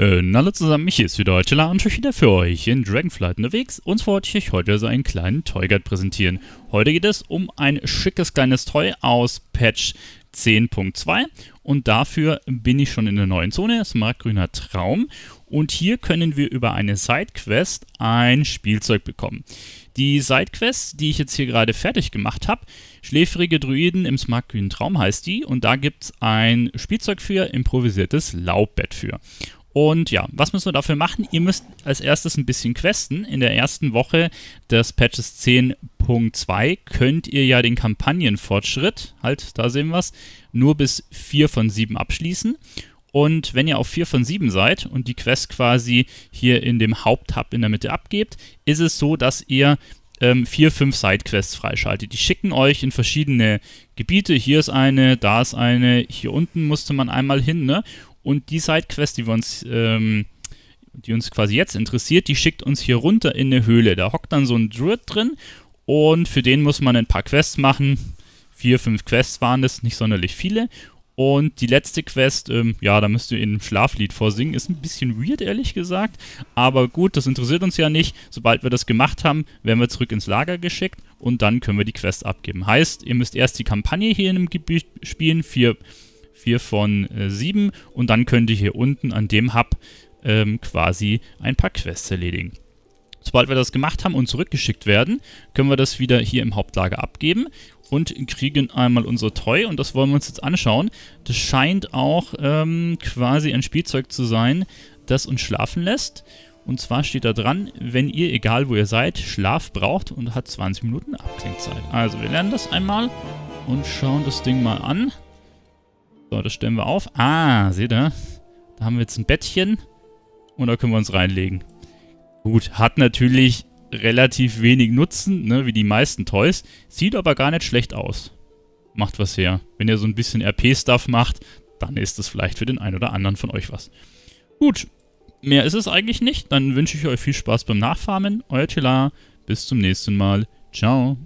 Äh, hallo zusammen, mich hier ist wieder Chilla und ich wieder für euch in Dragonflight unterwegs und wollte ich euch heute so einen kleinen Toy Guide präsentieren. Heute geht es um ein schickes kleines Toy aus Patch 10.2 und dafür bin ich schon in der neuen Zone, das Markgrüner Traum und hier können wir über eine Sidequest ein Spielzeug bekommen. Die Sidequest, die ich jetzt hier gerade fertig gemacht habe, Schläfrige Druiden im Smart Smartgrünen Traum heißt die und da gibt es ein Spielzeug für, improvisiertes Laubbett für. Und ja, was müssen wir dafür machen? Ihr müsst als erstes ein bisschen questen. In der ersten Woche des Patches 10.2 könnt ihr ja den Kampagnenfortschritt, halt, da sehen wir es, nur bis 4 von 7 abschließen. Und wenn ihr auf 4 von 7 seid und die Quest quasi hier in dem Haupthub in der Mitte abgebt, ist es so, dass ihr ähm, vier, fünf Sidequests freischaltet. Die schicken euch in verschiedene Gebiete. Hier ist eine, da ist eine, hier unten musste man einmal hin, ne? Und die Sidequest, die wir uns, ähm, die uns quasi jetzt interessiert, die schickt uns hier runter in eine Höhle. Da hockt dann so ein Druid drin und für den muss man ein paar Quests machen. Vier, fünf Quests waren das, nicht sonderlich viele. Und die letzte Quest, ähm, ja, da müsst ihr in Schlaflied vorsingen. Ist ein bisschen weird, ehrlich gesagt. Aber gut, das interessiert uns ja nicht. Sobald wir das gemacht haben, werden wir zurück ins Lager geschickt und dann können wir die Quest abgeben. Heißt, ihr müsst erst die Kampagne hier in einem Gebiet spielen, vier 4 von 7 äh, Und dann könnt ihr hier unten an dem Hub ähm, quasi ein paar Quests erledigen. Sobald wir das gemacht haben und zurückgeschickt werden, können wir das wieder hier im Hauptlager abgeben und kriegen einmal unser Toy und das wollen wir uns jetzt anschauen. Das scheint auch ähm, quasi ein Spielzeug zu sein, das uns schlafen lässt. Und zwar steht da dran, wenn ihr, egal wo ihr seid, Schlaf braucht und hat 20 Minuten Abklingzeit. Also wir lernen das einmal und schauen das Ding mal an. So, das stellen wir auf. Ah, seht ihr? Da haben wir jetzt ein Bettchen. Und da können wir uns reinlegen. Gut, hat natürlich relativ wenig Nutzen, ne, wie die meisten Toys. Sieht aber gar nicht schlecht aus. Macht was her. Wenn ihr so ein bisschen RP-Stuff macht, dann ist das vielleicht für den einen oder anderen von euch was. Gut, mehr ist es eigentlich nicht. Dann wünsche ich euch viel Spaß beim Nachfarmen. Euer Tila. Bis zum nächsten Mal. Ciao.